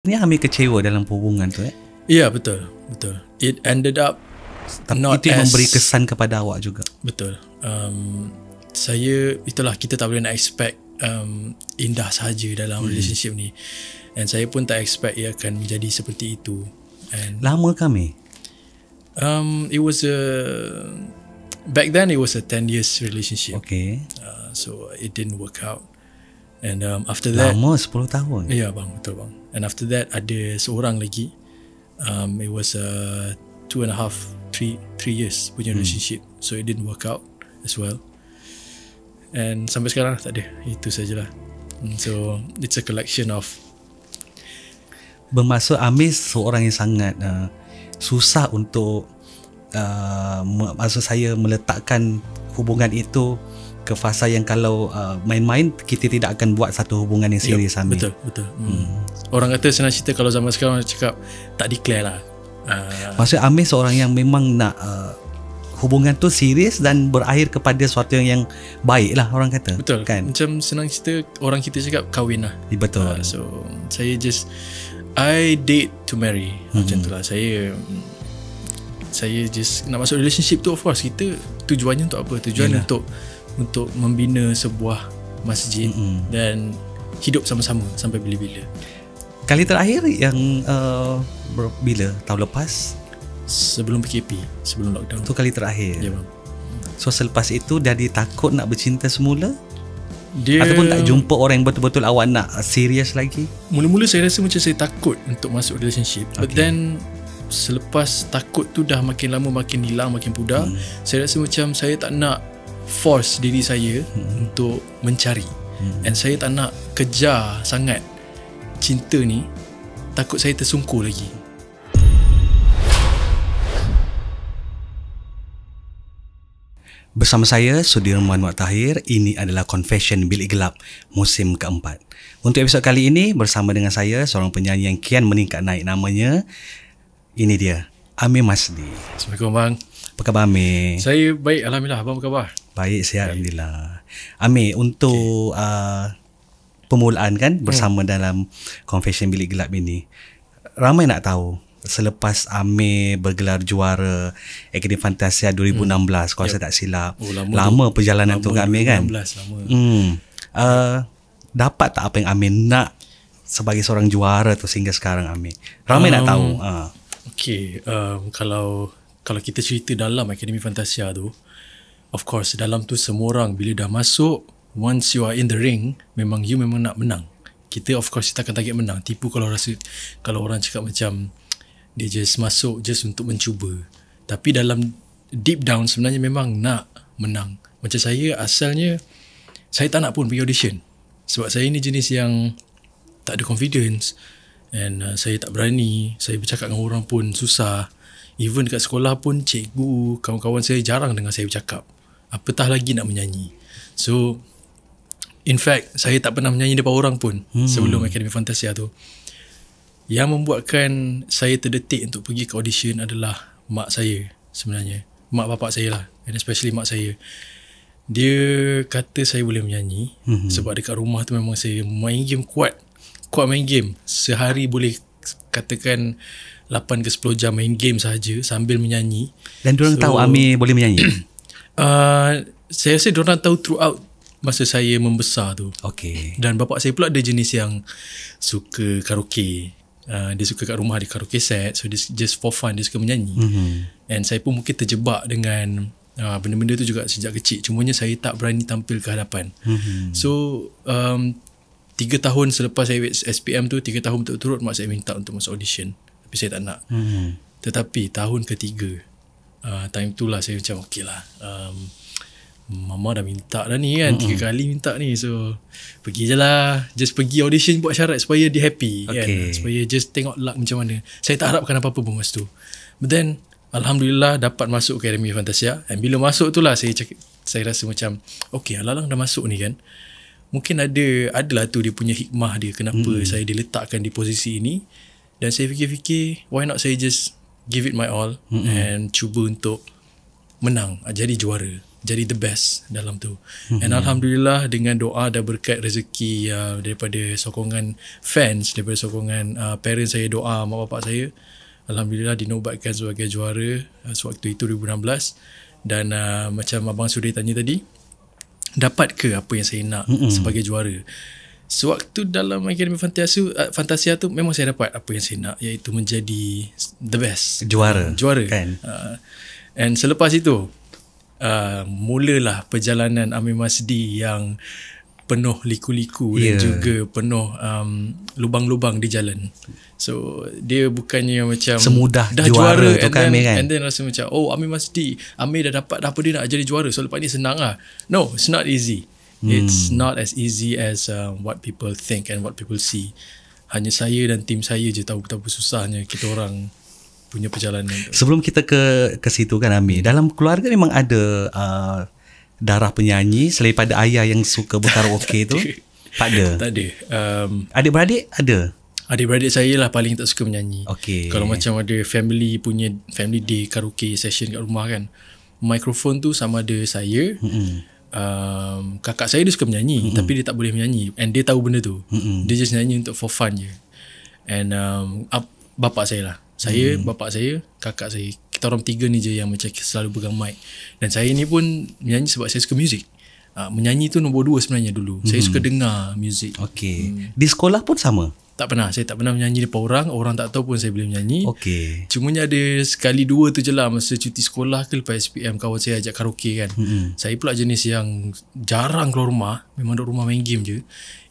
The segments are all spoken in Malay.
Ini Amir kecewa dalam hubungan tu eh? Ya yeah, betul betul. It ended up Tapi not itu yang memberi kesan kepada awak juga Betul um, Saya itulah kita tak boleh nak expect um, Indah saja dalam hmm. relationship ni And saya pun tak expect ia akan menjadi seperti itu And Lama kami? Um, it was a Back then it was a 10 years relationship Okay uh, So it didn't work out And um, after that Lama 10 tahun Ya yeah, bang Betul bang And after that Ada seorang lagi um, It was a Two and a half Three three years Punya hmm. relationship hmm. So it didn't work out As well And sampai sekarang Tak ada Itu sajalah and hmm, So It's a collection of Bermaksud Amir Seorang yang sangat uh, Susah untuk uh, Maksud saya Meletakkan Hubungan itu ke fasa yang kalau uh, main-main kita tidak akan buat satu hubungan yang serius yep, betul betul hmm. hmm. orang kata senang cerita kalau zaman sekarang orang cakap tak declare lah uh, maksud Amir seorang yang memang nak uh, hubungan tu serius dan berakhir kepada sesuatu yang, yang baik lah orang kata betul kan? macam senang cerita orang kita cakap kahwin lah yeah, betul uh, so saya just I date to marry hmm. macam tu lah saya saya just nak masuk relationship tu of course kita tujuannya untuk apa tujuan Yalah. untuk untuk membina sebuah masjid mm-hmm. dan hidup sama-sama sampai bila-bila. Kali terakhir yang uh, bila tahun lepas sebelum PKP, sebelum lockdown. tu kali terakhir. Ya, bang. So selepas itu dah ditakut nak bercinta semula? Dia ataupun tak jumpa orang yang betul-betul awak nak serius lagi? Mula-mula saya rasa macam saya takut untuk masuk relationship. Okay. But then selepas takut tu dah makin lama makin hilang makin pudar hmm. saya rasa macam saya tak nak force diri saya hmm. untuk mencari hmm. and saya tak nak kejar sangat cinta ni takut saya tersungkur lagi Bersama saya Sudirman Wak Tahir, ini adalah Confession Bilik Gelap musim keempat. Untuk episod kali ini bersama dengan saya seorang penyanyi yang kian meningkat naik namanya ini dia Amir Masdi. Assalamualaikum bang. Apa khabar Amir? Saya baik Alhamdulillah Abang apa khabar? Baik sihat baik. Alhamdulillah Amir untuk okay. uh, Pemulaan kan hmm. Bersama hmm. dalam Confession Bilik Gelap ini Ramai nak tahu Selepas Amir bergelar juara Akademi Fantasia 2016 hmm. Kalau yep. saya tak silap oh, Lama, lama tu, perjalanan lama tu dengan Amir kan 2016 lama hmm. uh, Dapat tak apa yang Amir nak Sebagai seorang juara tu sehingga sekarang Amir Ramai um, nak tahu uh. Okay um, Kalau kalau kita cerita dalam Akademi Fantasia tu, of course dalam tu semua orang bila dah masuk, once you are in the ring, memang you memang nak menang. Kita of course kita akan target menang. Tipu kalau rasa kalau orang cakap macam dia just masuk just untuk mencuba. Tapi dalam deep down sebenarnya memang nak menang. Macam saya asalnya saya tak nak pun pergi audition. Sebab saya ni jenis yang tak ada confidence and uh, saya tak berani, saya bercakap dengan orang pun susah. Even dekat sekolah pun cikgu, kawan-kawan saya jarang dengan saya bercakap. Apatah lagi nak menyanyi. So, in fact, saya tak pernah menyanyi depan orang pun hmm. sebelum Akademi Fantasia tu. Yang membuatkan saya terdetik untuk pergi ke audition adalah mak saya sebenarnya. Mak bapak saya lah. And especially mak saya. Dia kata saya boleh menyanyi hmm. sebab dekat rumah tu memang saya main game kuat. Kuat main game. Sehari boleh katakan 8 ke 10 jam main game saja sambil menyanyi. Dan diorang so, tahu Amir boleh menyanyi? uh, saya rasa diorang tahu throughout masa saya membesar tu. Okay. Dan bapak saya pula ada jenis yang suka karaoke. Uh, dia suka kat rumah ada karaoke set. So, dia just for fun dia suka menyanyi. Mm-hmm. And saya pun mungkin terjebak dengan uh, benda-benda tu juga sejak kecil. Cumanya saya tak berani tampil ke hadapan. Mm-hmm. So, um, tiga tahun selepas saya SPM tu, tiga tahun betul-betul mak saya minta untuk masuk audition. Tapi saya tak nak hmm. Tetapi tahun ketiga uh, Time tu lah saya macam okey lah um, Mama dah minta dah ni kan hmm. Tiga kali minta ni So Pergi je lah Just pergi audition buat syarat Supaya dia happy kan. okay. kan? Supaya just tengok luck macam mana Saya tak harapkan apa-apa pun masa tu But then Alhamdulillah dapat masuk ke Academy Fantasia And bila masuk tu lah saya cakap saya rasa macam Okay Alalang dah masuk ni kan Mungkin ada Adalah tu dia punya hikmah dia Kenapa hmm. saya diletakkan di posisi ini dan saya fikir-fikir Why not saya just Give it my all mm-hmm. And cuba untuk Menang Jadi juara Jadi the best Dalam tu mm-hmm. And Alhamdulillah Dengan doa dan berkat rezeki uh, Daripada sokongan Fans Daripada sokongan uh, Parents saya doa Mak bapak saya Alhamdulillah dinobatkan sebagai juara uh, Sewaktu itu 2016 Dan uh, macam Abang Sudir tanya tadi Dapat ke apa yang saya nak mm-hmm. Sebagai juara sewaktu dalam Akademi Fantasia, uh, Fantasia tu memang saya dapat apa yang saya nak iaitu menjadi the best juara juara kan uh, and selepas itu uh, mulalah perjalanan Amir Masdi yang penuh liku-liku yeah. dan ya. juga penuh um, lubang-lubang di jalan so dia bukannya macam semudah dah juara, juara tu and kan, then, kan and then rasa macam oh Amir Masdi Amir dah dapat dah apa dia nak jadi juara so lepas ni senang lah no it's not easy Hmm. It's not as easy as uh, what people think and what people see. Hanya saya dan tim saya je tahu betapa susahnya kita orang punya perjalanan. Sebelum kita ke ke situ kan Ami, dalam keluarga memang ada uh, darah penyanyi selain pada ayah yang suka berkara okey tu? Tak ada? Tak ada. Um, Adik-beradik ada? Adik-beradik saya lah paling tak suka menyanyi. Okay. Kalau macam ada family punya family day karaoke session kat rumah kan, mikrofon tu sama ada saya, hmm um, kakak saya dia suka menyanyi mm-hmm. tapi dia tak boleh menyanyi and dia tahu benda tu mm-hmm. dia just nyanyi untuk for fun je and um, ap, bapak saya lah saya mm-hmm. bapak saya kakak saya kita orang tiga ni je yang macam selalu pegang mic dan saya ni pun menyanyi sebab saya suka music uh, menyanyi tu nombor dua sebenarnya dulu mm-hmm. saya suka dengar music okay. mm. di sekolah pun sama tak pernah. Saya tak pernah menyanyi depan orang. Orang tak tahu pun saya boleh menyanyi. Okay. Cumanya ada sekali dua tu je lah. Masa cuti sekolah ke lepas SPM kawan saya ajak karaoke kan. Mm-hmm. Saya pula jenis yang jarang keluar rumah. Memang duduk rumah main game je.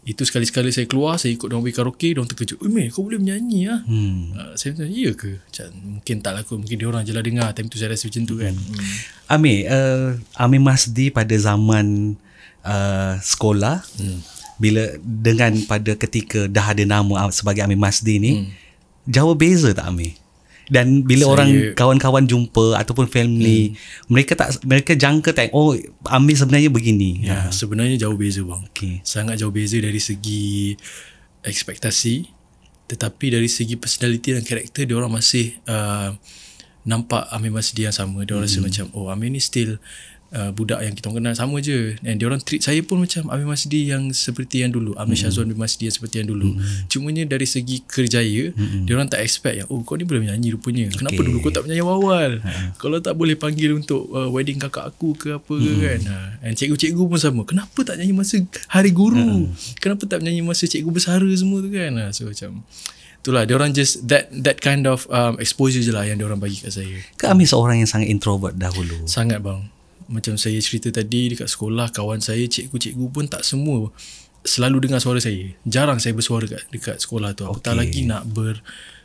Itu sekali-sekali saya keluar, saya ikut mereka pergi karaoke, mereka terkejut. Eh, kau boleh menyanyi lah. Hmm. Ah, saya macam, iya ke? Macam, mungkin tak laku, mungkin dia orang je lah dengar. Time tu saya rasa macam tu kan. Hmm. hmm. Amir, uh, Amir Masdi pada zaman uh, sekolah, hmm bila dengan pada ketika dah ada nama sebagai Amir Masdi ni hmm. jauh beza tak Amir dan bila Saya, orang kawan-kawan jumpa ataupun family hmm. mereka tak mereka jangka tak oh Amir sebenarnya begini ya ha. sebenarnya jauh beza bang okay. sangat jauh beza dari segi ekspektasi tetapi dari segi personality dan karakter dia orang masih uh, nampak Amir Masdi yang sama dia orang hmm. rasa macam oh Amir ni still uh, budak yang kita kenal sama je dan dia orang treat saya pun macam Amir Masdi yang seperti yang dulu Amir mm. Syazwan Amir Masdi yang seperti yang dulu mm. cumanya dari segi kerjaya mm. dia orang tak expect yang oh kau ni boleh menyanyi rupanya okay. kenapa dulu kau tak menyanyi awal ha, ha. kalau tak boleh panggil untuk uh, wedding kakak aku ke apa mm. kan dan ha. cikgu-cikgu pun sama kenapa tak menyanyi masa hari guru mm. kenapa tak menyanyi masa cikgu bersara semua tu kan ha. so macam Itulah dia orang just that that kind of um, exposure je lah yang dia orang bagi kat saya. Kau Kami seorang yang sangat introvert dahulu. Sangat bang macam saya cerita tadi dekat sekolah kawan saya cikgu-cikgu pun tak semua selalu dengar suara saya jarang saya bersuara dekat dekat sekolah tu aku okay. tak lagi nak ber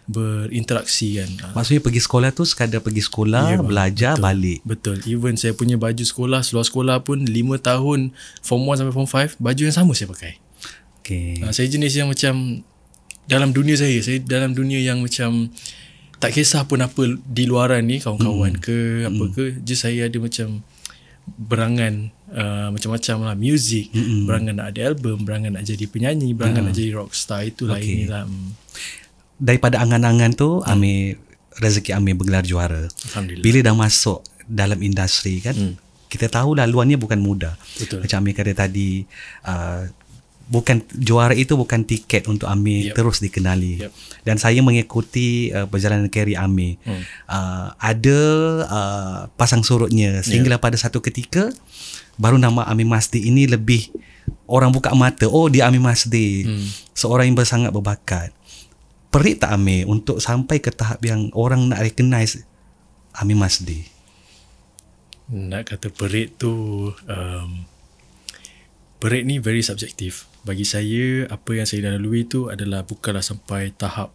berinteraksi kan ah. maksudnya pergi sekolah tu sekadar pergi sekolah yeah, belajar betul, balik betul even saya punya baju sekolah seluar sekolah pun 5 tahun form 1 sampai form 5 baju yang sama saya pakai okay. Ah, saya jenis yang macam dalam dunia saya saya dalam dunia yang macam tak kisah pun apa di luaran ni kawan-kawan hmm. ke apa hmm. ke hmm. just saya ada macam berangan uh, macam-macam lah music mm-hmm. berangan nak ada album berangan nak jadi penyanyi berangan mm. nak jadi rockstar itulah okay. inilah mm. daripada angan-angan tu mm. Ami rezeki Ami bergelar juara Alhamdulillah bila dah masuk dalam industri kan mm. kita tahu laluannya bukan mudah Betul. macam Ami kata tadi uh, bukan juara itu bukan tiket untuk Ami yep. terus dikenali. Yep. Dan saya mengikuti uh, perjalanan keri Ami. Hmm. Uh, ada uh, pasang surutnya sehingga yep. pada satu ketika baru nama Ami Masdi ini lebih orang buka mata. Oh dia Ami Masdi. Hmm. Seorang yang sangat berbakat. Perit tak Amir untuk sampai ke tahap yang orang nak recognize Ami Masdi. Nak kata perit tu um, Berit ni very subjective bagi saya apa yang saya dah lalui tu adalah bukanlah sampai tahap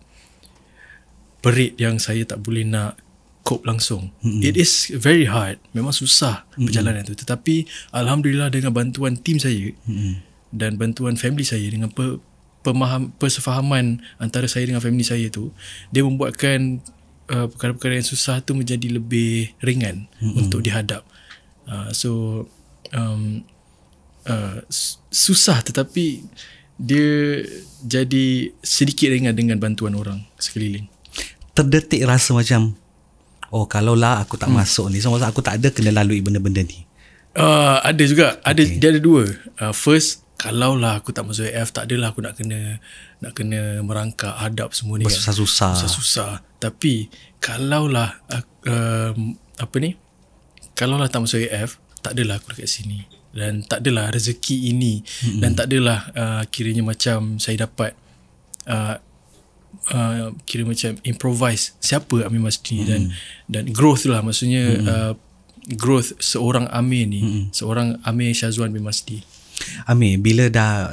perit yang saya tak boleh nak cope langsung. Mm-hmm. It is very hard. Memang susah mm-hmm. perjalanan tu. Tetapi alhamdulillah dengan bantuan tim saya mm-hmm. dan bantuan family saya dengan pe- pemaham persefahaman antara saya dengan family saya tu, dia membuatkan uh, perkara-perkara yang susah tu menjadi lebih ringan mm-hmm. untuk dihadap. Uh, so um Uh, susah tetapi dia jadi sedikit ringan dengan bantuan orang sekeliling. Terdetik rasa macam oh kalau lah aku tak hmm. masuk ni sebab aku tak ada kena lalui benda-benda ni. Uh, ada juga ada dia ada dua. Uh, first kalau lah aku tak masuk AF tak adalah aku nak kena nak kena merangkak hadap semua ni. Kan. Susah-susah. Susah-susah. Tapi kalau lah uh, um, apa ni? Kalau lah tak masuk AF tak adalah aku dekat sini dan tak adalah rezeki ini mm-hmm. dan tak adalah uh, kiranya macam saya dapat uh, uh, kira macam improvise siapa Amir Masdi mm-hmm. dan dan growth lah maksudnya mm-hmm. uh, growth seorang Amir ni mm-hmm. seorang Amir Syazwan bin Masdi Amir bila dah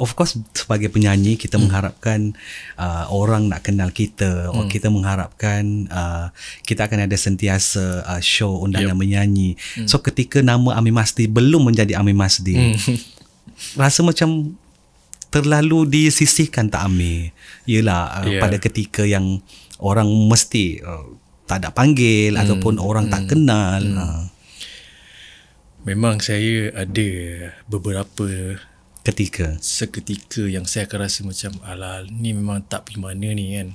of course sebagai penyanyi kita hmm. mengharapkan uh, orang nak kenal kita hmm. kita mengharapkan uh, kita akan ada sentiasa uh, show undangan yep. menyanyi hmm. so ketika nama Ami Masdi belum menjadi Ami Masdi hmm. rasa macam terlalu disisihkan tak Ami. yelah uh, yeah. pada ketika yang orang mesti uh, tak ada panggil hmm. ataupun orang hmm. tak kenal hmm. uh. Memang saya ada beberapa ketika seketika yang saya akan rasa macam ala ni memang tak pergi mana ni kan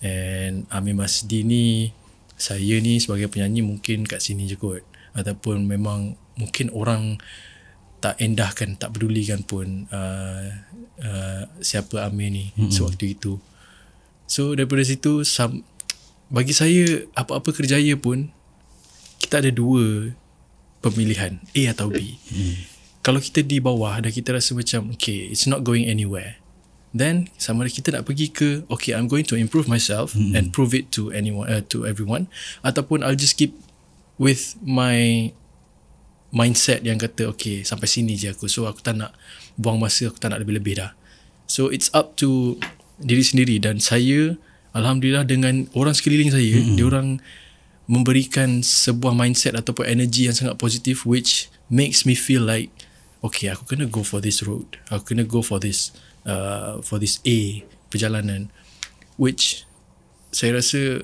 and Amir Masdi ni saya ni sebagai penyanyi mungkin kat sini je kot ataupun memang mungkin orang tak endahkan tak pedulikan pun uh, uh, siapa Amir ni mm-hmm. sewaktu itu so daripada situ bagi saya apa-apa kerjaya pun kita ada dua pemilihan A atau B mm kalau kita di bawah dan kita rasa macam okay it's not going anywhere then sama ada kita nak pergi ke okay I'm going to improve myself mm-hmm. and prove it to anyone uh, to everyone ataupun I'll just keep with my mindset yang kata okay sampai sini je aku so aku tak nak buang masa aku tak nak lebih-lebih dah so it's up to diri sendiri dan saya alhamdulillah dengan orang sekeliling saya mm-hmm. dia orang memberikan sebuah mindset ataupun energy yang sangat positif which makes me feel like okay aku kena go for this road aku kena go for this uh, for this A perjalanan which saya rasa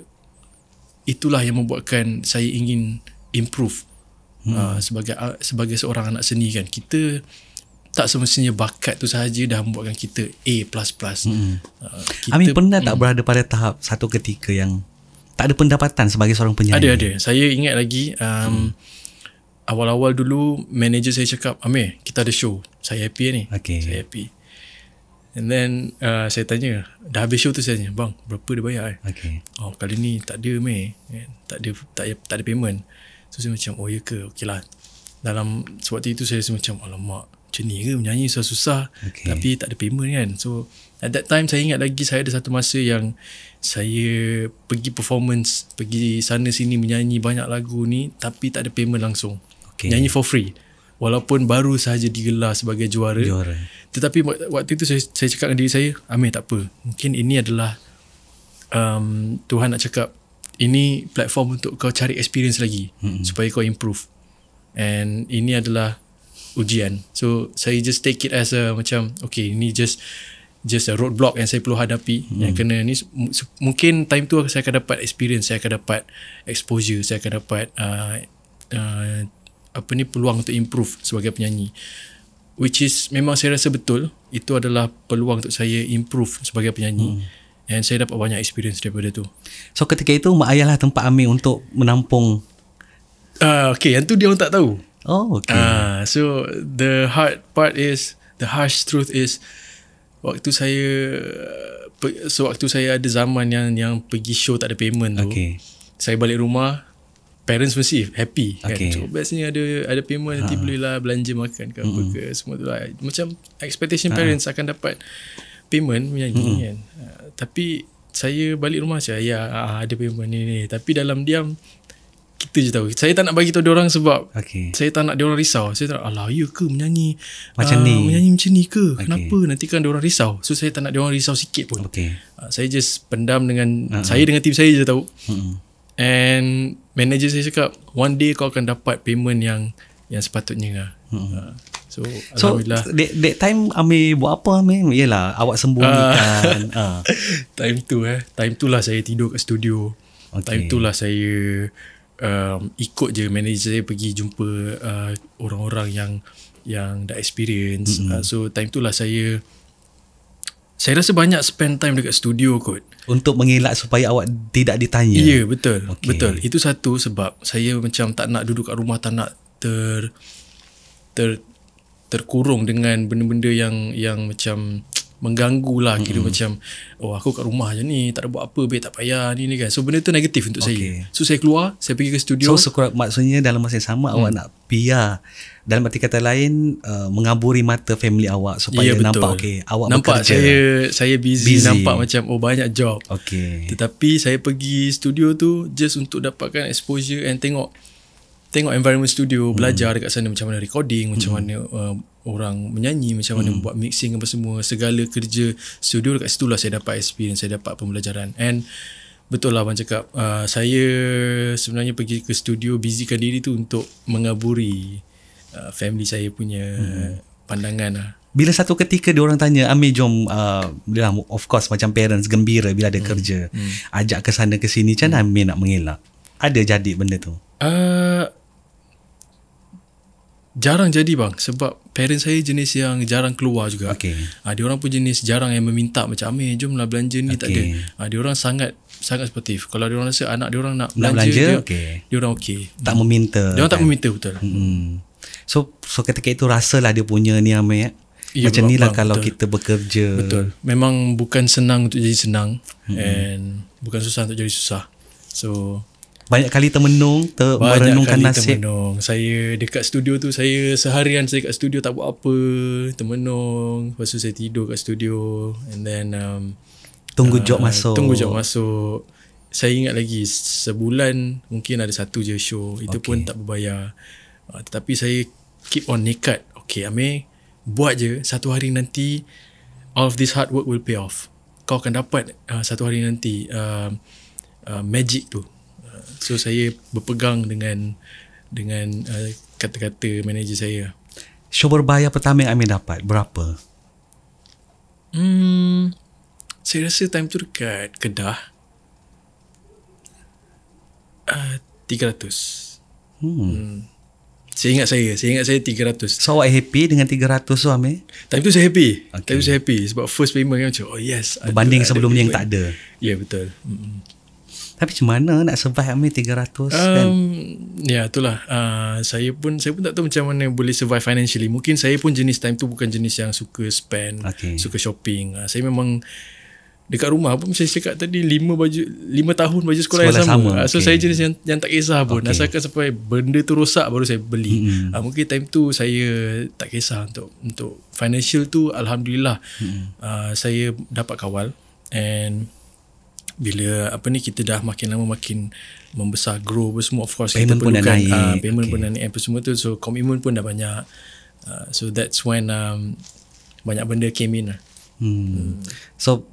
itulah yang membuatkan saya ingin improve hmm. uh, sebagai uh, sebagai seorang anak seni kan kita tak semestinya bakat tu sahaja dah membuatkan kita A++ hmm. uh, Amin pernah hmm. tak berada pada tahap satu ketika yang tak ada pendapatan sebagai seorang penyanyi ada ada saya ingat lagi um, hmm awal-awal dulu manager saya cakap Amir kita ada show saya happy ni okay. saya happy and then uh, saya tanya dah habis show tu saya tanya bang berapa dia bayar eh? okay. oh kali ni tak ada meh tak ada tak, tak ada payment so saya macam oh ya ke okey lah dalam sewaktu itu saya rasa macam alamak macam ni ke menyanyi susah-susah okay. tapi tak ada payment kan so at that time saya ingat lagi saya ada satu masa yang saya pergi performance pergi sana sini menyanyi banyak lagu ni tapi tak ada payment langsung okay. nyanyi for free walaupun baru sahaja digelar sebagai juara, juara. tetapi waktu itu saya, saya cakap dengan diri saya Amir tak apa mungkin ini adalah um, Tuhan nak cakap ini platform untuk kau cari experience lagi mm-hmm. supaya kau improve and ini adalah ujian. So saya just take it as a macam okay ini just just a roadblock yang saya perlu hadapi hmm. yang kena ni mungkin time tu saya akan dapat experience, saya akan dapat exposure, saya akan dapat uh, uh, apa ni peluang untuk improve sebagai penyanyi. Which is memang saya rasa betul itu adalah peluang untuk saya improve sebagai penyanyi. Hmm. And saya dapat banyak experience daripada tu. So ketika itu mak ayah lah tempat Amir untuk menampung. Uh, okay, yang tu dia orang tak tahu. Oh, okay. Ah, uh, so the hard part is the harsh truth is waktu saya so waktu saya ada zaman yang yang pergi show tak ada payment tu. Okay. Saya balik rumah parents mesti happy kan. okay. kan. So biasanya ada ada payment nanti uh. belilah belanja makan ke mm. apa ke semua tu lah. Macam expectation ah. parents akan dapat payment macam mm. kan. Uh, tapi saya balik rumah saya ya ada payment ni ni tapi dalam diam kita je tahu. Saya tak nak bagi tahu orang sebab okay. saya tak nak orang risau. Saya tak nak, alah, ya ke menyanyi macam uh, ni? Menyanyi macam ni ke? Okay. Kenapa? Nanti kan orang risau. So, saya tak nak orang risau sikit pun. Okay. Uh, ah, saya just pendam dengan, uh-huh. saya dengan tim saya je tahu. Uh-huh. And manager saya cakap, one day kau akan dapat payment yang yang sepatutnya Uh-huh. Uh, So, Alhamdulillah. So, that, that time Amir buat apa Amir? Yelah, awak sembunyikan. Uh, uh. time tu eh. Time tu lah saya tidur kat studio. Okay. Time tu lah saya um, ikut je manager saya pergi jumpa uh, orang-orang yang yang dah experience mm-hmm. uh, so time tu lah saya saya rasa banyak spend time dekat studio kot untuk mengelak supaya awak tidak ditanya ya yeah, betul okay. betul itu satu sebab saya macam tak nak duduk kat rumah tak nak ter ter terkurung dengan benda-benda yang yang macam mengganggu lah kira mm-hmm. macam oh aku kat rumah je ni tak ada buat apa baik tak payah ni ni kan so benda tu negatif untuk okay. saya so saya keluar saya pergi ke studio so sekurang maksudnya dalam masa yang sama mm. awak nak biar dalam arti kata lain uh, mengaburi mata family awak supaya yeah, nampak okay. awak nampak bekerja. saya saya busy, busy, nampak macam oh banyak job Okay. tetapi saya pergi studio tu just untuk dapatkan exposure and tengok tengok environment studio hmm. belajar mm. dekat sana macam mana recording macam hmm. mana uh, orang menyanyi macam mana hmm. buat mixing apa semua segala kerja studio dekat lah saya dapat experience saya dapat pembelajaran and betul lah abang cakap uh, saya sebenarnya pergi ke studio busykan diri tu untuk mengaburi uh, family saya punya hmm. pandangan lah bila satu ketika dia orang tanya Amir jom uh, lah, of course macam parents gembira bila ada hmm. kerja hmm. ajak ke sana ke sini macam mana hmm. Amir nak mengelak ada jadi benda tu uh, jarang jadi bang sebab parents saya jenis yang jarang keluar juga. Okay. Ha, ah, dia orang pun jenis jarang yang meminta macam Amir jomlah belanja ni okay. tak ada. Ha, dia orang sangat sangat sportif. Kalau dia orang rasa anak dia orang nak belanja, belanja dia, okay. dia orang okay. Tak meminta. Dia orang kan? tak meminta betul. Hmm. So so ketika itu rasalah dia punya ni Amir ya. Ya, macam ni lah kalau betul. kita bekerja. Betul. Memang bukan senang untuk jadi senang hmm. and bukan susah untuk jadi susah. So banyak kali termenung ter banyak kali nasib termenung. saya dekat studio tu saya seharian saya kat studio tak buat apa termenung lepas tu saya tidur kat studio and then um, tunggu uh, job masuk tunggu job masuk saya ingat lagi sebulan mungkin ada satu je show itu okay. pun tak berbayar uh, tetapi saya keep on nekat okay Amir buat je satu hari nanti all of this hard work will pay off kau akan dapat uh, satu hari nanti uh, uh, magic tu So saya berpegang dengan dengan uh, kata-kata manager saya. Show berbayar pertama yang Amin dapat berapa? Hmm, saya rasa time tu dekat Kedah. Uh, ah, 300. Hmm. hmm. Saya ingat saya, saya ingat saya 300. So, awak happy dengan 300 tu, so, Amir? Time tu saya happy. Okay. Time tu saya happy. Sebab first payment kan macam, oh yes. Berbanding sebelumnya yang tak ada. Ya, yeah, betul. Hmm. Tapi macam mana nak survive Amir 300 um, kan? Ya itulah uh, Saya pun saya pun tak tahu macam mana boleh survive financially Mungkin saya pun jenis time tu bukan jenis yang suka spend okay. Suka shopping uh, Saya memang Dekat rumah pun macam saya cakap tadi 5 baju 5 tahun baju sekolah, sekolah yang sama. sama. Ah, so okay. saya jenis yang yang tak kisah pun. Okay. Asalkan sampai benda tu rosak baru saya beli. Mm-hmm. Uh, mungkin time tu saya tak kisah untuk untuk financial tu alhamdulillah. Mm-hmm. Uh, saya dapat kawal and bila apa ni kita dah makin lama makin membesar grow apa semua of course payment kita pun perlukan dah Uh, payment okay. pun dah naik apa semua tu so commitment pun dah banyak uh, so that's when um, banyak benda came in lah Hmm. hmm. So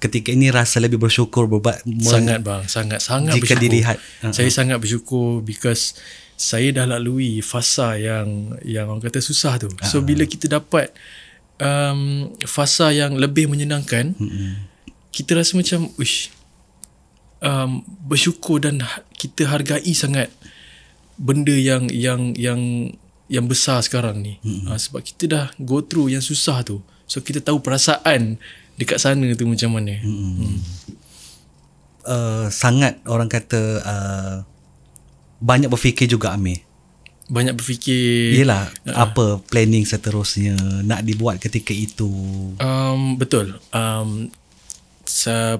ketika ini rasa lebih bersyukur berbuat sangat bang, sangat sangat jika bersyukur. Jika dilihat, ah, saya uh-huh. sangat bersyukur because saya dah lalui fasa yang yang orang kata susah tu. So uh-huh. bila kita dapat um, fasa yang lebih menyenangkan, uh-huh kita rasa macam wish um, bersyukur dan ha-, kita hargai sangat benda yang yang yang yang besar sekarang ni hmm uh, sebab kita dah go through yang susah tu so kita tahu perasaan dekat sana tu macam mana mm-hmm. uh, sangat orang kata uh, banyak berfikir juga Ami. banyak berfikir Yelah uh, Apa planning seterusnya Nak dibuat ketika itu um, Betul um, sa,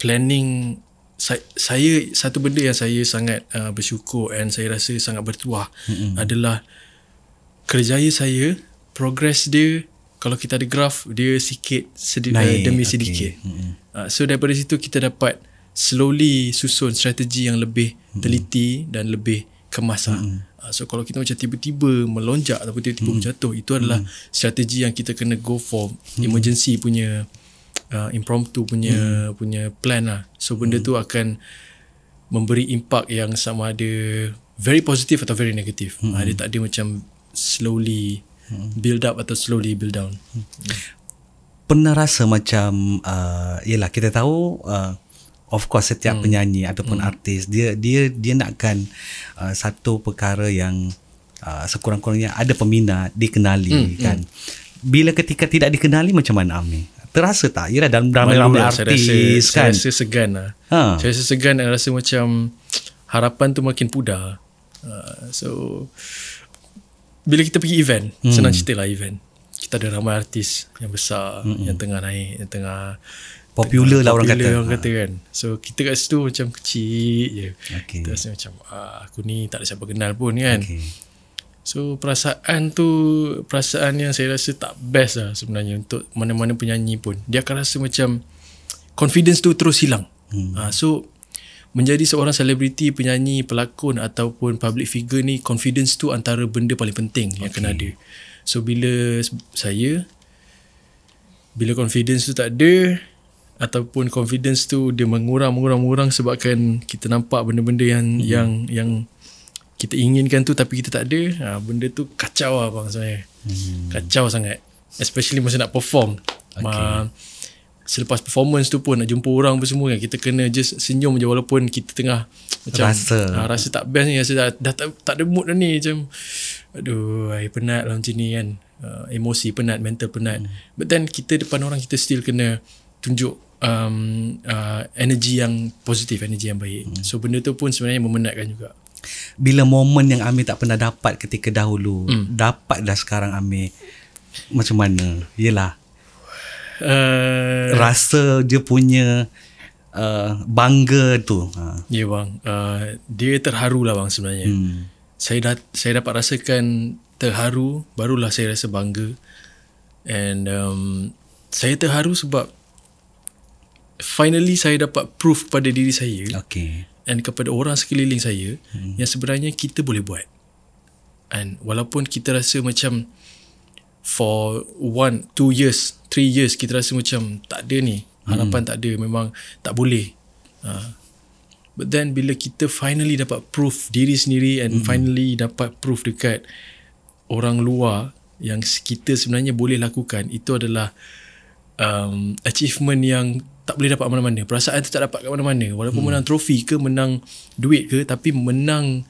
planning sa, saya satu benda yang saya sangat uh, bersyukur and saya rasa sangat bertuah mm-hmm. adalah kerjaya saya progress dia kalau kita ada graf dia sikit sedikit uh, Naik. demi sedikit okay. mm-hmm. uh, so daripada situ kita dapat slowly susun strategi yang lebih teliti mm-hmm. dan lebih kemasan mm-hmm. uh, so kalau kita macam tiba-tiba melonjak ataupun tiba-tiba mm-hmm. jatuh itu adalah mm-hmm. strategi yang kita kena go for mm-hmm. emergency punya uh, impromptu punya hmm. punya plan lah. So benda hmm. tu akan memberi impak yang sama ada very positive atau very negative. Hmm. Ha, dia tak ada macam slowly hmm. build up atau slowly build down. Hmm. Pernah rasa macam uh, yalah kita tahu uh, of course setiap hmm. penyanyi ataupun hmm. artis dia dia dia nakkan uh, satu perkara yang uh, sekurang-kurangnya ada peminat, dikenali hmm. kan. Hmm. Bila ketika tidak dikenali macam mana Amir? terasa tak ira dalam ramai ramai artis kan saya rasa segan lah ha. saya rasa segan dan rasa macam harapan tu makin pudar uh, so bila kita pergi event hmm. senang cerita lah event kita ada ramai artis yang besar hmm. yang tengah naik yang tengah popular tengah, lah orang popular kata orang ha. kata ha. kan so kita kat situ macam kecil je okay. kita rasa macam ah, aku ni tak ada siapa kenal pun kan okay. So perasaan tu Perasaan yang saya rasa tak best lah sebenarnya Untuk mana-mana penyanyi pun Dia akan rasa macam Confidence tu terus hilang hmm. ha, So Menjadi seorang selebriti, penyanyi, pelakon Ataupun public figure ni Confidence tu antara benda paling penting okay. Yang kena ada So bila saya Bila confidence tu tak ada Ataupun confidence tu Dia mengurang-mengurang-mengurang Sebabkan kita nampak benda-benda yang hmm. Yang yang kita inginkan tu tapi kita tak ada ha, benda tu kacau lah bang sebenarnya hmm. kacau sangat especially masa nak perform okay. Ma, selepas performance tu pun nak jumpa orang apa semua kan kita kena just senyum je walaupun kita tengah macam rasa, ha, rasa tak best ni rasa dah, dah tak, tak ada mood dah ni macam aduh ay, penat lah macam ni kan uh, emosi penat mental penat hmm. but then kita depan orang kita still kena tunjuk um, uh, energy yang positif energy yang baik hmm. so benda tu pun sebenarnya memenatkan juga bila momen yang Amir tak pernah dapat ketika dahulu hmm. dapat dah sekarang Amir macam mana yelah uh, rasa dia punya uh, bangga tu ha. ya yeah, bang uh, dia terharu lah bang sebenarnya hmm. saya dah saya dapat rasakan terharu barulah saya rasa bangga and um, saya terharu sebab finally saya dapat proof pada diri saya okay dan kepada orang sekeliling saya hmm. yang sebenarnya kita boleh buat and walaupun kita rasa macam for one two years three years kita rasa macam tak ada ni harapan hmm. tak ada memang tak boleh uh, but then bila kita finally dapat proof diri sendiri and hmm. finally dapat proof dekat orang luar yang kita sebenarnya boleh lakukan itu adalah um, achievement yang tak boleh dapat mana-mana. Perasaan tu tak dapat kat mana-mana. Walaupun hmm. menang trofi ke, menang duit ke, tapi menang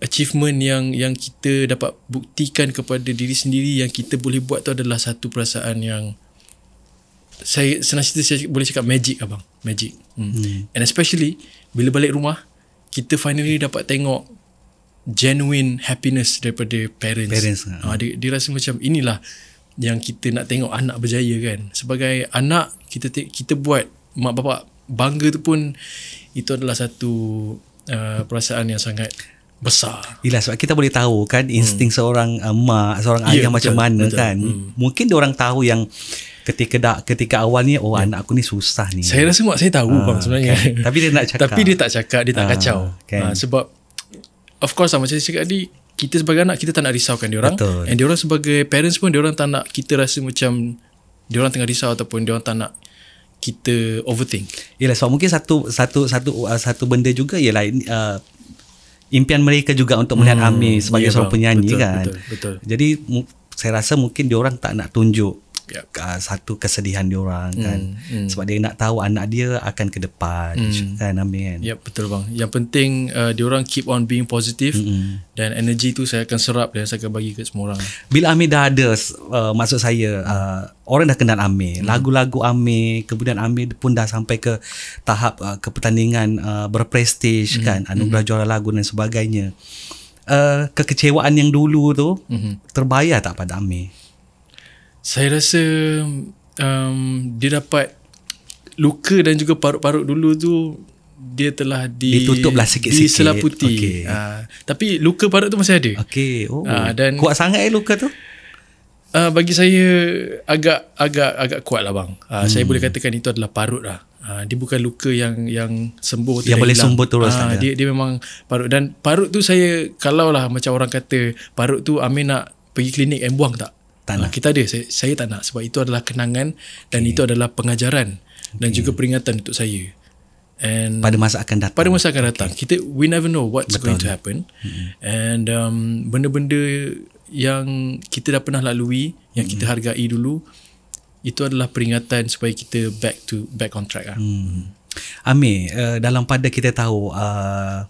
achievement yang yang kita dapat buktikan kepada diri sendiri yang kita boleh buat tu adalah satu perasaan yang saya senang cerita saya boleh cakap magic abang. Magic. Hmm. hmm. And especially bila balik rumah, kita finally dapat tengok genuine happiness daripada parents. Parents. Ha, ha dia, dia rasa macam inilah yang kita nak tengok anak berjaya kan sebagai anak kita kita buat mak bapak bangga tu pun itu adalah satu uh, perasaan yang sangat besar. Yalah sebab kita boleh tahu kan insting hmm. seorang uh, mak, seorang yeah, ayah macam mana betul. kan. Hmm. Mungkin dia orang tahu yang ketika dah, ketika awal ni oh yeah. anak aku ni susah ni. Saya rasa mak saya tahu uh, bang sebenarnya. Kan? Tapi dia nak cakap. Tapi dia tak cakap, dia tak uh, kacau. Kan? Uh, sebab of course lah, macam saya cakap tadi kita sebagai anak kita tak nak risaukan dia orang and dia orang sebagai parents pun dia orang tak nak kita rasa macam dia orang tengah risau ataupun dia orang tak nak kita overthink. Yalah sebab mungkin satu satu satu uh, satu benda juga ialah uh, impian mereka juga untuk melihat hmm, Amir sebagai yeah, seorang penyanyi betul, kan. Betul, betul. Jadi saya rasa mungkin dia orang tak nak tunjuk yep. uh, satu kesedihan dia orang mm, kan mm. sebab dia nak tahu anak dia akan ke depan mm. kan amin kan ya yep, betul bang yang penting uh, dia orang keep on being positive mm-hmm. dan energy tu saya akan serap dan saya akan bagi ke semua orang bila amin dah ada uh, maksud saya uh, orang dah kenal amin hmm. lagu-lagu amin kemudian amin pun dah sampai ke tahap uh, ke pertandingan uh, berprestij mm-hmm. kan hmm. anugerah mm-hmm. juara lagu dan sebagainya Uh, kekecewaan yang dulu tu mm-hmm. terbayar tak pada Amir? Saya rasa um, dia dapat luka dan juga parut-parut dulu tu dia telah di, ditutuplah sikit-sikit. Diselaputi. Okay. Uh, ah, tapi luka parut tu masih ada. Okey. Oh. Uh, dan kuat sangat eh luka tu. Uh, bagi saya agak agak agak kuat lah bang. Uh, hmm. Saya boleh katakan itu adalah parut lah. Uh, dia bukan luka yang yang sembuh Yang boleh hilang. sembuh terus. Uh, dia dia memang parut dan parut tu saya kalau lah macam orang kata parut tu Amin nak pergi klinik dan buang tak? tak nak. Kita ada. Saya, saya tak nak sebab itu adalah kenangan dan okay. itu adalah pengajaran dan juga peringatan untuk saya. And pada masa akan datang. Pada masa akan datang. Okay. Kita we never know what's Betul. going to happen. hmm And um benda-benda yang kita dah pernah lalui, yang hmm kita hargai dulu itu adalah peringatan supaya kita back to back on track lah. Mm. Amir, uh, dalam pada kita tahu uh,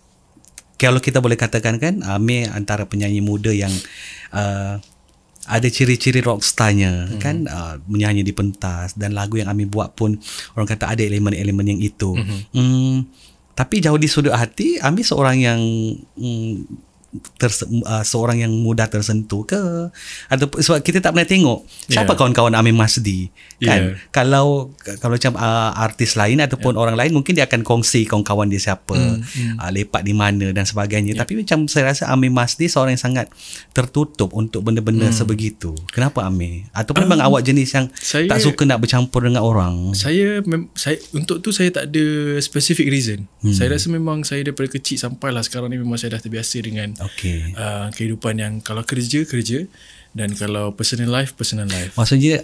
kalau kita boleh katakan kan Amir antara penyanyi muda yang uh, ada ciri-ciri rockstarnya hmm. kan uh, menyanyi di pentas dan lagu yang kami buat pun orang kata ada elemen-elemen yang itu. Hmm. Hmm, tapi jauh di sudut hati kami seorang yang hmm, terse, uh, seorang yang mudah tersentuh ke atau sebab kita tak pernah tengok siapa yeah. kawan-kawan Amin Masdi kan yeah. kalau kalau macam uh, artis lain ataupun yeah. orang lain mungkin dia akan kongsi kawan-kawan dia siapa mm, mm. Uh, lepak di mana dan sebagainya yeah. tapi macam saya rasa Amin Masdi seorang yang sangat tertutup untuk benda-benda mm. sebegitu kenapa Amin ataupun memang um, awak jenis yang saya, tak suka nak bercampur dengan orang saya saya untuk tu saya tak ada specific reason mm. saya rasa memang saya daripada kecil lah sekarang ni memang saya dah terbiasa dengan Okay. Uh, ah, kehidupan yang kalau kerja kerja dan kalau personal life personal life. Maksudnya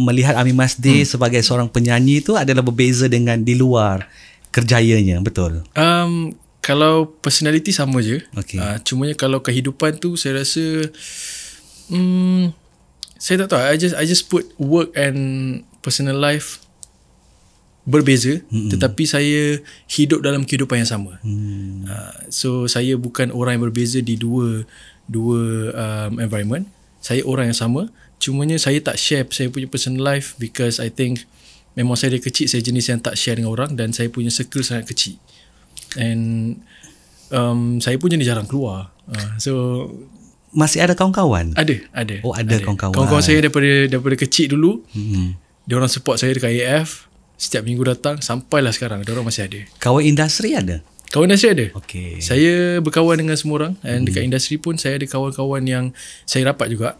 melihat Amir Masdi hmm. sebagai seorang penyanyi itu adalah berbeza dengan di luar kerjayanya betul. Um, kalau personality sama je. Okay. Uh, ah, Cuma nya kalau kehidupan tu saya rasa hmm, saya tak tahu. I just I just put work and personal life berbeza mm-hmm. tetapi saya hidup dalam kehidupan yang sama. Mm. Uh, so saya bukan orang yang berbeza di dua dua um, environment. Saya orang yang sama, cumanya saya tak share saya punya personal life because I think memang saya dari kecil saya jenis yang tak share dengan orang dan saya punya circle sangat kecil. And um saya pun jenis jarang keluar. Uh, so masih ada kawan-kawan? Ada, ada. Oh, ada, kawan-kawan. Kawan-kawan saya daripada daripada kecil dulu. Hmm. Dia orang support saya dekat AF setiap minggu datang sampailah sekarang dia masih ada kawan industri ada kawan industri ada Okay. saya berkawan dengan semua orang dan hmm. dekat industri pun saya ada kawan-kawan yang saya rapat juga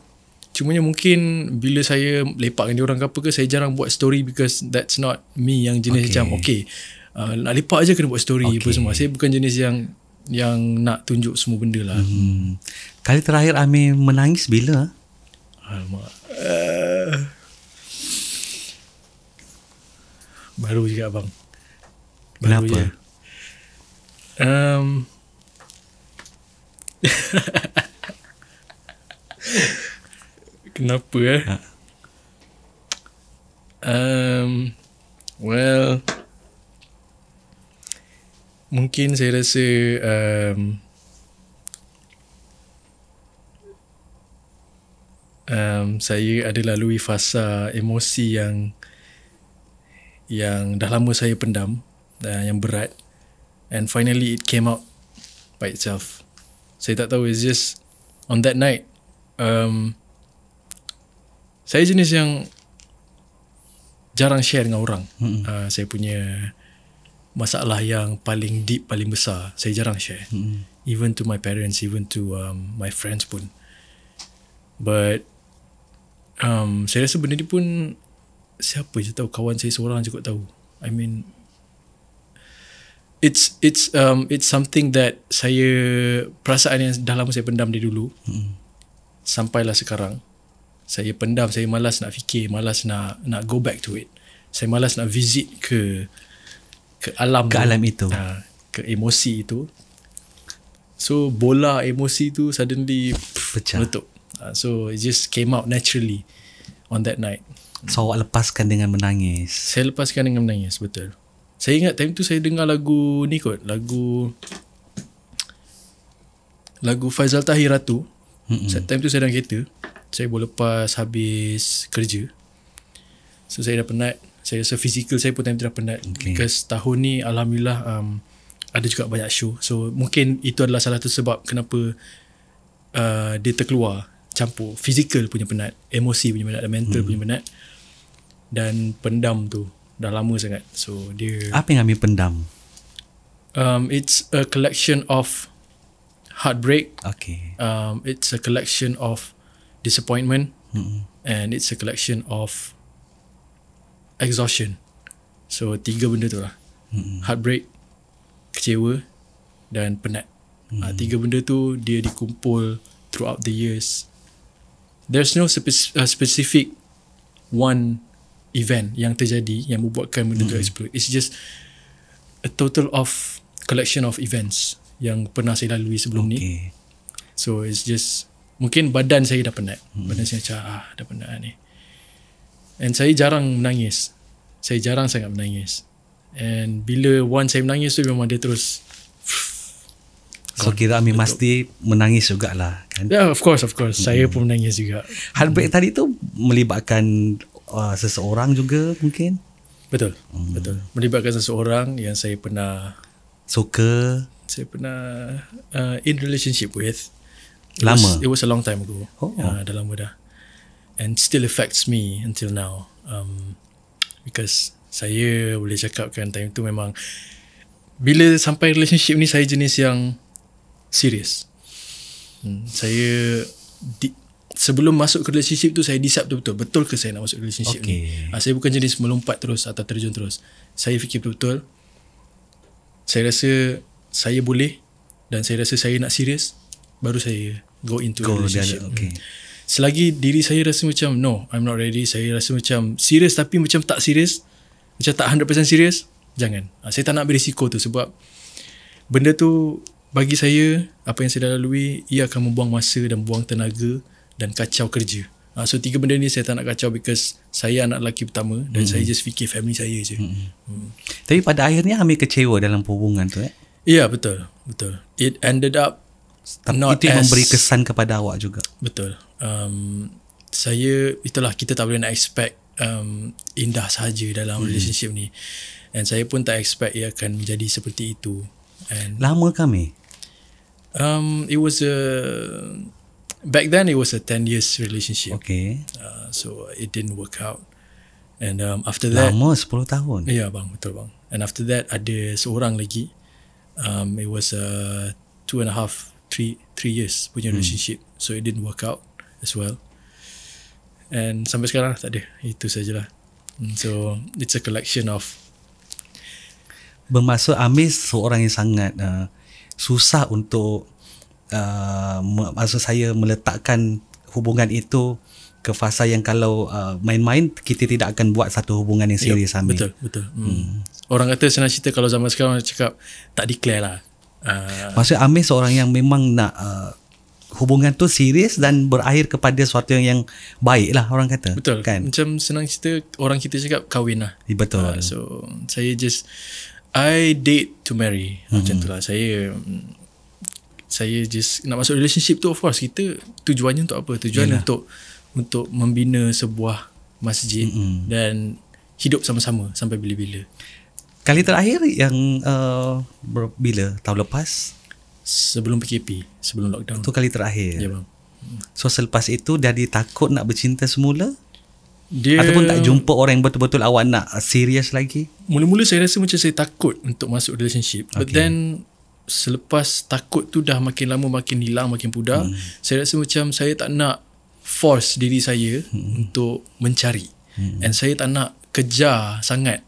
cumanya mungkin bila saya lepak dengan orang ke apa ke saya jarang buat story because that's not me yang jenis okay. macam Okay. uh, nak lepak aja kena buat story okay. apa semua saya bukan jenis yang yang nak tunjuk semua benda lah hmm. kali terakhir Amir menangis bila alamak Baru juga abang Baru Kenapa? Je. Um, Kenapa eh? Ha. Um, well Mungkin saya rasa um, um, Saya ada lalui fasa emosi yang yang dah lama saya pendam uh, yang berat and finally it came out by itself saya tak tahu it's just on that night um, saya jenis yang jarang share dengan orang uh, saya punya masalah yang paling deep paling besar saya jarang share Mm-mm. even to my parents even to um, my friends pun but um, saya rasa benda ni pun siapa je tahu kawan saya seorang je kot tahu I mean it's it's um it's something that saya perasaan yang dah lama saya pendam dari dulu hmm. sampailah sekarang saya pendam saya malas nak fikir malas nak nak go back to it saya malas nak visit ke ke alam ke alam itu uh, ke emosi itu so bola emosi tu suddenly pff, pecah meletup uh, ah, so it just came out naturally on that night So awak lepaskan dengan menangis Saya lepaskan dengan menangis Betul Saya ingat time tu saya dengar lagu ni kot Lagu Lagu Faizal Tahir Ratu Mm-mm. Time tu saya dalam kereta Saya boleh lepas habis kerja So saya dah penat Saya rasa fizikal saya pun time tu dah penat okay. Because tahun ni Alhamdulillah um, Ada juga banyak show So mungkin itu adalah salah satu sebab Kenapa uh, Dia terkeluar Campur Fizikal punya penat Emosi punya penat Mental mm. punya penat dan pendam tu dah lama sangat so dia apa yang kami pendam um, it's a collection of heartbreak okay um, it's a collection of disappointment mm-hmm. and it's a collection of exhaustion so tiga benda tu lah mm-hmm. heartbreak kecewa dan penat mm-hmm. uh, tiga benda tu dia dikumpul throughout the years there's no spe- uh, specific one event yang terjadi yang membuatkan benda tu explode. It's just a total of collection of events yang pernah saya lalui sebelum okay. ni. So it's just mungkin badan saya dah penat. Mm. Badan saya macam ah dah penat lah ni. And saya jarang menangis. Saya jarang sangat menangis. And bila one saya menangis tu memang dia terus kau kira Amir Masdi menangis jugalah kan? Ya, yeah, of course, of course. Hmm. Saya pun menangis juga. Heartbreak hmm. tadi tu melibatkan uh, seseorang juga mungkin betul hmm. betul melibatkan seseorang yang saya pernah suka saya pernah uh, in relationship with it lama was, it was a long time ago oh. uh, dah lama dah and still affects me until now um, because saya boleh cakapkan time tu memang bila sampai relationship ni saya jenis yang serious hmm, saya deep sebelum masuk ke relationship tu saya decide tu betul betul ke saya nak masuk relationship okay. ni ha, saya bukan jenis melompat terus atau terjun terus saya fikir betul-betul saya rasa saya boleh dan saya rasa saya nak serius baru saya go into go relationship okay. Hmm. selagi diri saya rasa macam no I'm not ready saya rasa macam serius tapi macam tak serius macam tak 100% serius jangan ha, saya tak nak berisiko tu sebab benda tu bagi saya apa yang saya dah lalui ia akan membuang masa dan buang tenaga dan kacau kerja. Uh, so tiga benda ni saya tak nak kacau because saya anak lelaki pertama dan mm-hmm. saya just fikir family saya je. Mm-hmm. Mm. Tapi pada akhirnya Amir kecewa dalam hubungan tu eh? Ya yeah, betul, betul. It ended up Tapi not itu as... memberi kesan kepada awak juga. Betul. Um, saya, itulah kita tak boleh nak expect um, indah saja dalam mm. relationship ni. And saya pun tak expect ia akan menjadi seperti itu. And, Lama kami? Um, it was a back then it was a 10 years relationship. Okay. Uh, so it didn't work out. And um, after that. Lama 10 tahun. Yeah, bang, betul bang. And after that ada seorang lagi. Um, it was a two and a half, three, three years punya hmm. relationship. So it didn't work out as well. And sampai sekarang tak ada. Itu sajalah. And hmm, so it's a collection of. Bermaksud Amir seorang yang sangat uh, susah untuk uh, masa saya meletakkan hubungan itu ke fasa yang kalau uh, main-main kita tidak akan buat satu hubungan yang serius yep, betul betul hmm. hmm. orang kata senang cerita kalau zaman sekarang orang cakap tak declare lah uh, maksud Amir seorang yang memang nak uh, hubungan tu serius dan berakhir kepada sesuatu yang, yang baik lah orang kata betul kan? macam senang cerita orang kita cakap kahwin lah yeah, betul uh, so saya just I date to marry macam hmm. tu lah saya saya just nak masuk relationship tu of course kita tujuannya untuk apa tujuan Yalah. untuk untuk membina sebuah masjid mm-hmm. dan hidup sama-sama sampai bila-bila kali terakhir yang uh, bila tahun lepas sebelum PKP sebelum lockdown itu kali terakhir ya bang hmm. so selepas itu dah ditakut nak bercinta semula dia ataupun tak jumpa orang yang betul-betul awak nak serius lagi mula-mula saya rasa macam saya takut untuk masuk relationship okay. but then selepas takut tu dah makin lama makin hilang makin pudar hmm. saya rasa macam saya tak nak force diri saya hmm. untuk mencari hmm. and saya tak nak kejar sangat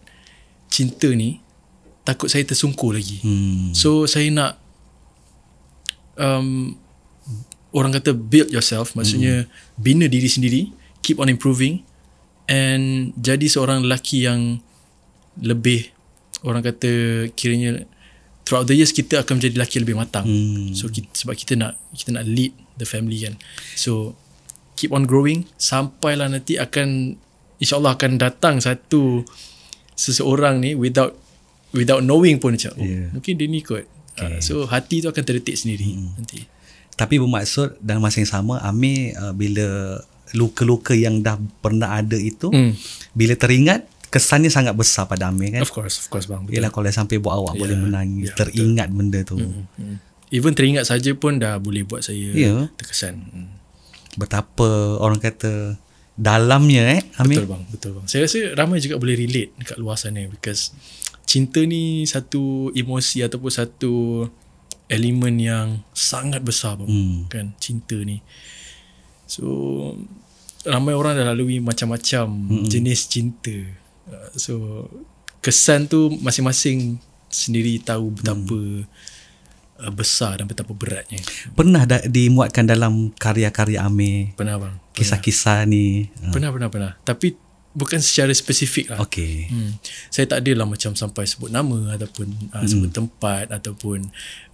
cinta ni takut saya tersungkur lagi hmm. so saya nak um, orang kata build yourself maksudnya hmm. bina diri sendiri keep on improving and jadi seorang lelaki yang lebih orang kata kiranya throughout the years kita akan menjadi lelaki lebih matang. Hmm. So kita, sebab kita nak kita nak lead the family kan. So keep on growing sampailah nanti akan insyaallah akan datang satu seseorang ni without without knowing pun macam oh, yeah. mungkin dia ni kot. Ah, okay. so hati tu akan terdetik sendiri hmm. nanti. Tapi bermaksud dalam masa yang sama Amir uh, bila luka-luka yang dah pernah ada itu hmm. bila teringat kesannya sangat besar pada Amir kan of course of course bang Yelah, kalau sampai buat awak yeah, boleh ya, menangis yeah, ya, teringat betul. benda tu mm, mm. even teringat saja pun dah boleh buat saya yeah. terkesan mm. betapa orang kata dalamnya eh Amir betul bang betul bang saya rasa ramai juga boleh relate dekat luar sana because cinta ni satu emosi ataupun satu elemen yang sangat besar bang mm. kan cinta ni so ramai orang dah lalui macam-macam mm-hmm. jenis cinta Uh, so kesan tu masing-masing sendiri tahu betapa hmm. besar dan betapa beratnya pernah dah dimuatkan dalam karya-karya Amir pernah bang kisah-kisah ni uh. pernah pernah pernah tapi bukan secara spesifik lah okay. hmm. saya tak adalah macam sampai sebut nama ataupun hmm. sebut tempat ataupun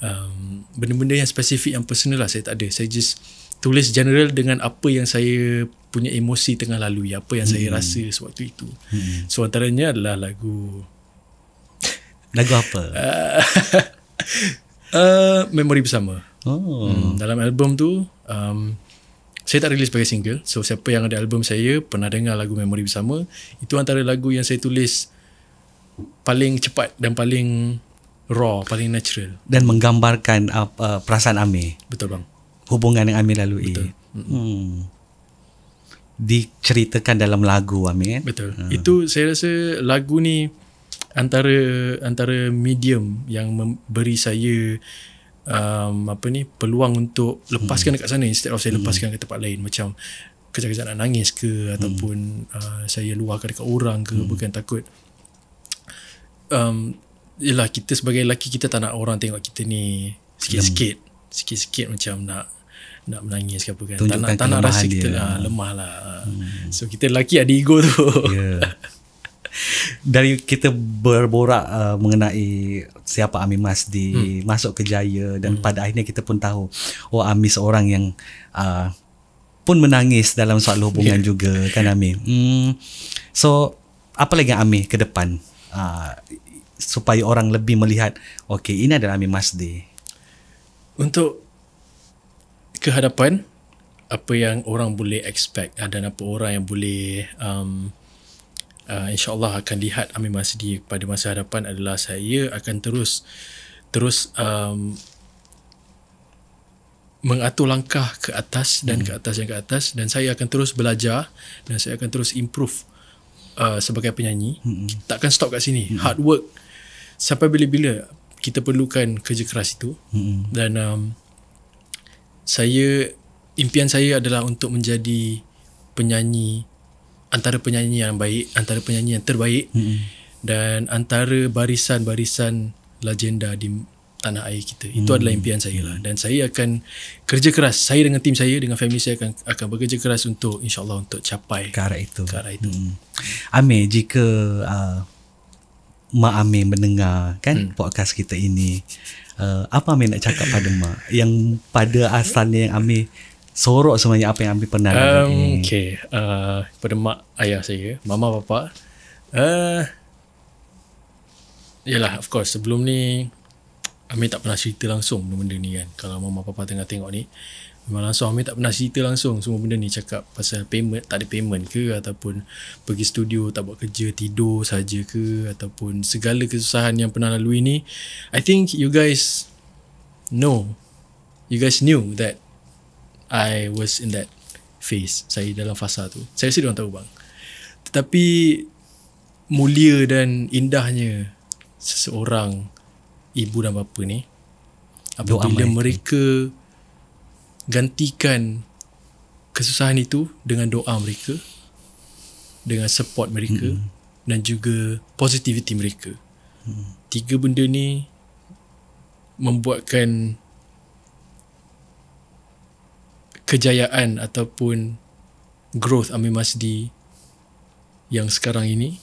um, benda-benda yang spesifik yang personal lah saya tak ada saya just tulis general dengan apa yang saya punya emosi tengah lalui ya, apa yang hmm. saya rasa sewaktu itu hmm. so antaranya adalah lagu lagu apa uh, uh, memori bersama oh. hmm, dalam album tu um, saya tak rilis sebagai single so siapa yang ada album saya pernah dengar lagu memori bersama itu antara lagu yang saya tulis paling cepat dan paling raw paling natural dan menggambarkan uh, uh, perasaan Amir betul bang hubungan yang Amir lalui betul hmm, hmm diceritakan dalam lagu amin. Eh? Betul. Hmm. Itu saya rasa lagu ni antara antara medium yang memberi saya um, apa ni peluang untuk lepaskan hmm. dekat sana instead of saya hmm. lepaskan hmm. ke tempat lain macam kejap-kejap nak nangis ke hmm. ataupun uh, saya luahkan dekat orang ke hmm. bukan takut. Um yalah kita sebagai lelaki kita tak nak orang tengok kita ni sikit-sikit. Hmm. Sikit-sikit macam nak nak menangis ke apa kan Tunjukkan tak nak, tak nak rasa dia. kita ha, lemah lah hmm. so kita lelaki ada ego tu yeah. dari kita berborak uh, mengenai siapa Amir Masdi hmm. masuk ke Jaya dan hmm. pada akhirnya kita pun tahu oh Ami seorang yang uh, pun menangis dalam soal hubungan yeah. juga kan Ami. hmm. so apa lagi Ami ke depan uh, supaya orang lebih melihat okay ini adalah Amir Masdi untuk Kehadapan apa yang orang boleh expect uh, apa orang yang boleh um, uh, insyaAllah akan lihat Amir Masdi pada masa hadapan adalah saya akan terus terus um, mengatur langkah ke atas dan hmm. ke atas yang ke atas dan saya akan terus belajar dan saya akan terus improve uh, sebagai penyanyi hmm. takkan stop kat sini hmm. hard work sampai bila-bila kita perlukan kerja keras itu hmm. dan um, saya impian saya adalah untuk menjadi penyanyi antara penyanyi yang baik antara penyanyi yang terbaik hmm. dan antara barisan-barisan legenda di tanah air kita itu hmm. adalah impian saya lah dan saya akan kerja keras saya dengan tim saya dengan family saya akan akan bekerja keras untuk insyaallah untuk capai ke arah itu ke arah itu hmm. Amir jika uh, Mak Amir mendengar kan hmm. podcast kita ini Eh, apa Amir nak cakap pada mak yang pada asalnya yang Amir sorok sebenarnya apa yang Amir pernah um, okay. uh, eh, pada mak ayah saya mama papa uh, eh, yelah of course sebelum ni Amir tak pernah cerita langsung benda ni kan kalau mama papa tengah tengok ni Memang langsung Amir tak pernah cerita langsung semua benda ni cakap pasal payment, tak ada payment ke ataupun pergi studio tak buat kerja, tidur saja ke ataupun segala kesusahan yang pernah lalui ni. I think you guys know, you guys knew that I was in that phase, saya dalam fasa tu. Saya rasa diorang tahu bang. Tetapi mulia dan indahnya seseorang ibu dan bapa ni apabila Doa mereka gantikan kesusahan itu dengan doa mereka dengan support mereka hmm. dan juga positivity mereka hmm. tiga benda ni membuatkan kejayaan ataupun growth Amir Masdi yang sekarang ini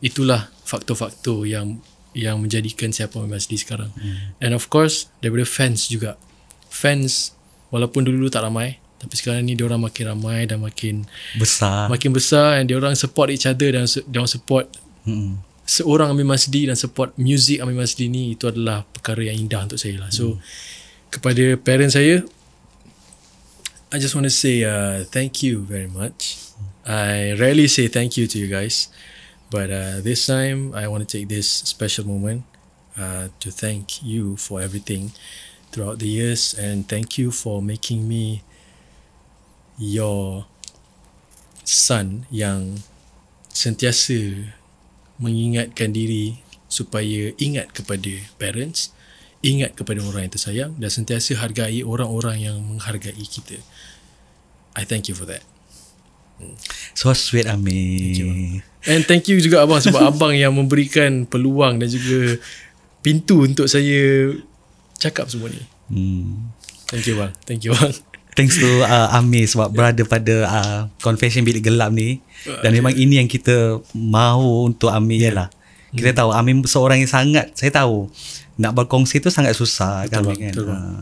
itulah faktor-faktor yang yang menjadikan siapa Amir Masdi sekarang hmm. and of course daripada fans juga fans walaupun dulu tak ramai tapi sekarang ni dia orang makin ramai dan makin besar makin besar dan orang support each other dan dia orang support hmm seorang Amir Masdi dan support music Amir Masdi ni itu adalah perkara yang indah untuk saya lah. So hmm. kepada parents saya I just want to say uh, thank you very much. I rarely say thank you to you guys but uh, this time I want to take this special moment uh, to thank you for everything throughout the years and thank you for making me your son yang sentiasa mengingatkan diri supaya ingat kepada parents ingat kepada orang yang tersayang dan sentiasa hargai orang-orang yang menghargai kita I thank you for that hmm. So sweet Ami And thank you juga Abang Sebab Abang yang memberikan peluang dan juga Pintu untuk saya cakap semua ni. Hmm. Thank you bang. Thank you bang. Thanks to uh, Amir sebab yeah. berada pada uh, confession bilik gelap ni uh, dan memang yeah. ini yang kita mahu untuk Amir yeah. lah. Kita hmm. tahu Amir seorang yang sangat saya tahu nak berkongsi tu sangat susah betul kan. Bang, kan? Betul. Uh,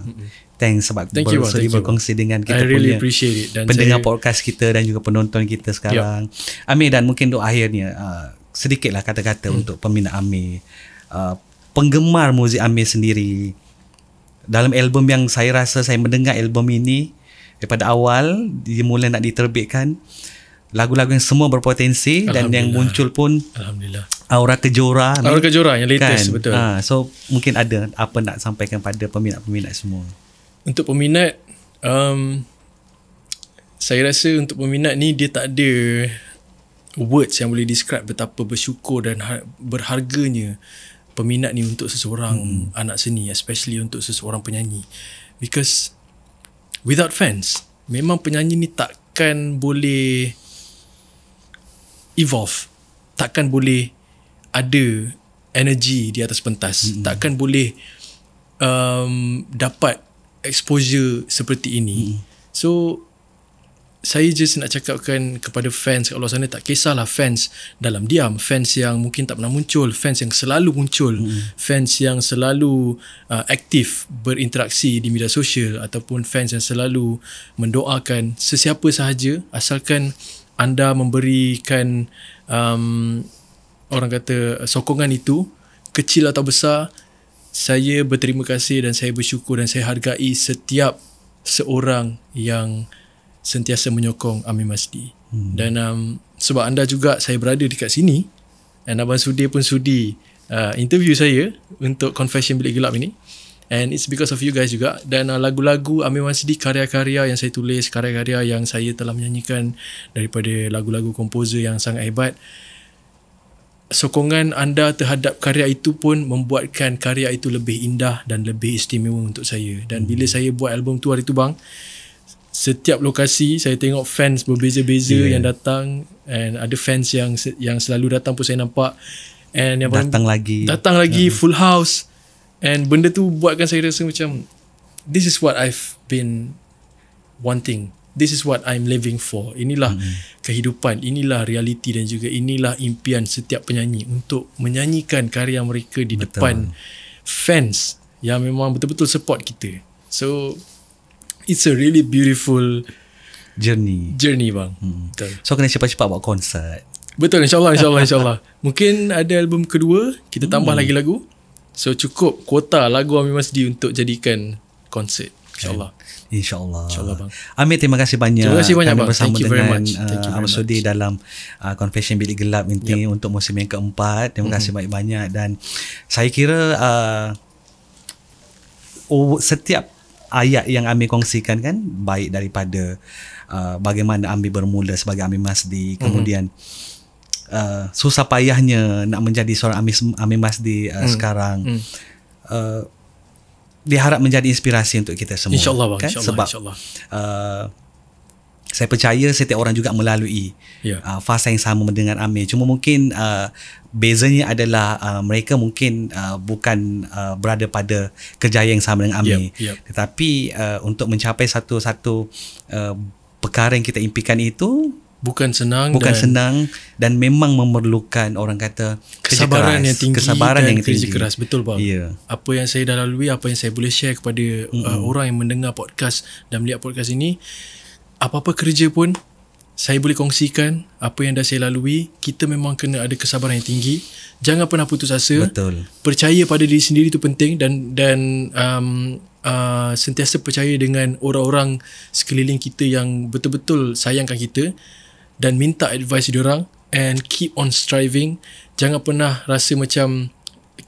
thanks sebab thank you, thank berkongsi you, dengan kita I really punya appreciate it. Dan pendengar saya... podcast kita dan juga penonton kita sekarang. Yeah. Amir dan mungkin untuk akhirnya uh, sedikitlah kata-kata hmm. untuk peminat Amir. Uh, penggemar muzik Amir sendiri dalam album yang saya rasa saya mendengar album ini daripada awal dia mula nak diterbitkan lagu-lagu yang semua berpotensi dan yang muncul pun alhamdulillah aura kejora aura kejora yang latest kan? betul ha, so mungkin ada apa nak sampaikan pada peminat-peminat semua untuk peminat um, saya rasa untuk peminat ni dia tak ada words yang boleh describe betapa bersyukur dan berharganya peminat ni untuk seseorang hmm. anak seni especially untuk seseorang penyanyi because without fans memang penyanyi ni takkan boleh evolve takkan boleh ada energy di atas pentas hmm. takkan boleh um, dapat exposure seperti ini hmm. so saya just nak cakapkan kepada fans kalau sana tak kisahlah fans dalam diam fans yang mungkin tak pernah muncul fans yang selalu muncul mm. fans yang selalu uh, aktif berinteraksi di media sosial ataupun fans yang selalu mendoakan sesiapa sahaja asalkan anda memberikan um, orang kata sokongan itu kecil atau besar saya berterima kasih dan saya bersyukur dan saya hargai setiap seorang yang sentiasa menyokong Amin Masdi. Hmm. Dan um, sebab anda juga saya berada dekat sini and Abang Sudi pun sudi uh, interview saya untuk Confession Bilik Gelap ini and it's because of you guys juga dan uh, lagu-lagu Amir Masdi karya-karya yang saya tulis karya-karya yang saya telah menyanyikan daripada lagu-lagu komposer yang sangat hebat sokongan anda terhadap karya itu pun membuatkan karya itu lebih indah dan lebih istimewa untuk saya dan hmm. bila saya buat album tu hari tu bang setiap lokasi saya tengok fans berbeza-beza yeah. yang datang and ada fans yang yang selalu datang pun saya nampak and yang datang pun, lagi datang lagi yeah. full house and benda tu buatkan saya rasa macam this is what i've been wanting this is what i'm living for inilah mm-hmm. kehidupan inilah realiti dan juga inilah impian setiap penyanyi untuk menyanyikan karya mereka di Betul. depan fans yang memang betul-betul support kita so it's a really beautiful journey. Journey bang. Hmm. Betul. So kena cepat-cepat buat konsert. Betul insyaallah insyaallah insyaallah. Mungkin ada album kedua, kita hmm. tambah lagi lagu. So cukup kuota lagu Ami Masdi untuk jadikan konsert. Insyaallah. Okay. InsyaAllah bang. Ami terima kasih banyak Terima kasih banyak Kami bersama Thank dengan you very much. Thank you uh, very much. Dalam uh, Confession Bilik Gelap ini yep. untuk musim yang keempat Terima hmm. kasih banyak-banyak Dan Saya kira uh, oh, Setiap ayat yang Ami kongsikan kan baik daripada uh, bagaimana Ami bermula sebagai Ami Masdi mhm. kemudian mm-hmm. Uh, susah payahnya nak menjadi seorang Amir Amir Masdi uh, hmm. sekarang hmm. Uh, diharap menjadi inspirasi untuk kita semua insyaallah kan? insya sebab insyaallah uh, saya percaya setiap orang juga melalui yeah. uh, fasa yang sama dengan Amir. Cuma mungkin uh, bezanya adalah uh, mereka mungkin uh, bukan uh, berada pada kejayaan yang sama dengan Amir. Yeah. Yeah. Tetapi uh, untuk mencapai satu-satu uh, perkara yang kita impikan itu bukan senang bukan dan senang dan memang memerlukan orang kata kesabaran keras, yang tinggi kesabaran dan yang tinggi keras betul bang yeah. apa yang saya dah lalui apa yang saya boleh share kepada mm-hmm. uh, orang yang mendengar podcast dan melihat podcast ini apa-apa kerja pun saya boleh kongsikan apa yang dah saya lalui kita memang kena ada kesabaran yang tinggi jangan pernah putus asa betul percaya pada diri sendiri tu penting dan dan um, uh, sentiasa percaya dengan orang-orang sekeliling kita yang betul-betul sayangkan kita dan minta advice diorang and keep on striving jangan pernah rasa macam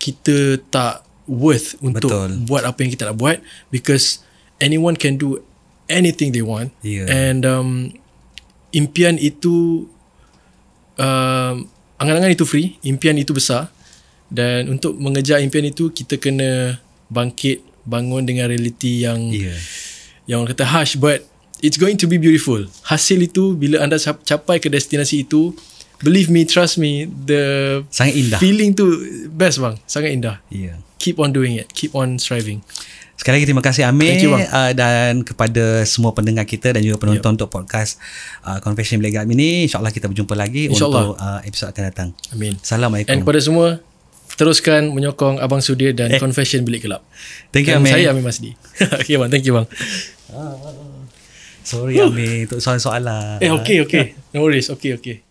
kita tak worth untuk betul. buat apa yang kita nak buat because anyone can do anything they want. Yeah. And um, impian itu, uh, angan-angan itu free, impian itu besar. Dan untuk mengejar impian itu, kita kena bangkit, bangun dengan realiti yang yeah. yang orang kata harsh but it's going to be beautiful. Hasil itu bila anda capai ke destinasi itu, believe me, trust me, the Feeling tu best bang, sangat indah. Yeah. Keep on doing it, keep on striving. Sekali lagi terima kasih Amir you, uh, dan kepada semua pendengar kita dan juga penonton yep. untuk podcast uh, Confession Black Garden ini. InsyaAllah kita berjumpa lagi Insya untuk uh, episod akan datang. Amin. Assalamualaikum. Dan kepada semua, teruskan menyokong Abang Sudir dan eh. Confession Bilik Gelap. Thank you, Amir. Saya Amir Masdi. okay, bang. Thank you, bang. Sorry, Amir. Untuk soalan-soalan. Lah. Eh, okay, okay. No worries. Okay, okay.